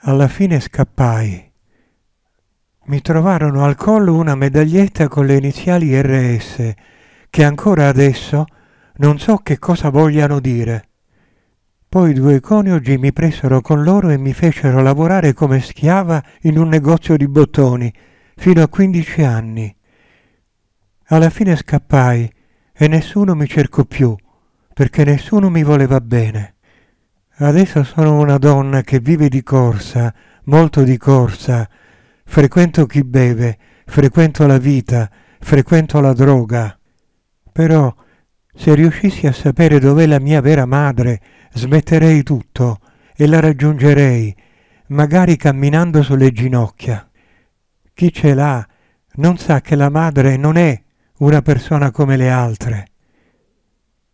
Alla fine scappai. Mi trovarono al collo una medaglietta con le iniziali RS, che ancora adesso non so che cosa vogliano dire. Poi due coniugi mi presero con loro e mi fecero lavorare come schiava in un negozio di bottoni, fino a quindici anni. Alla fine scappai e nessuno mi cercò più, perché nessuno mi voleva bene. Adesso sono una donna che vive di corsa, molto di corsa. Frequento chi beve, frequento la vita, frequento la droga. Però, se riuscissi a sapere dov'è la mia vera madre, smetterei tutto e la raggiungerei, magari camminando sulle ginocchia. Chi ce l'ha non sa che la madre non è una persona come le altre.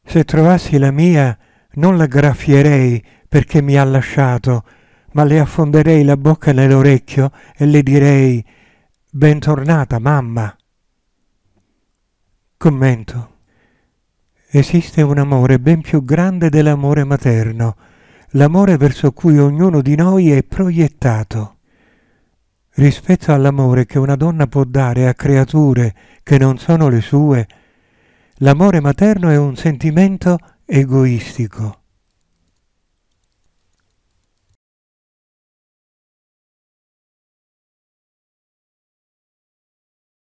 Se trovassi la mia, non la graffierei perché mi ha lasciato, ma le affonderei la bocca nell'orecchio e le direi Bentornata, mamma. Commento. Esiste un amore ben più grande dell'amore materno, l'amore verso cui ognuno di noi è proiettato. Rispetto all'amore che una donna può dare a creature che non sono le sue, l'amore materno è un sentimento egoistico.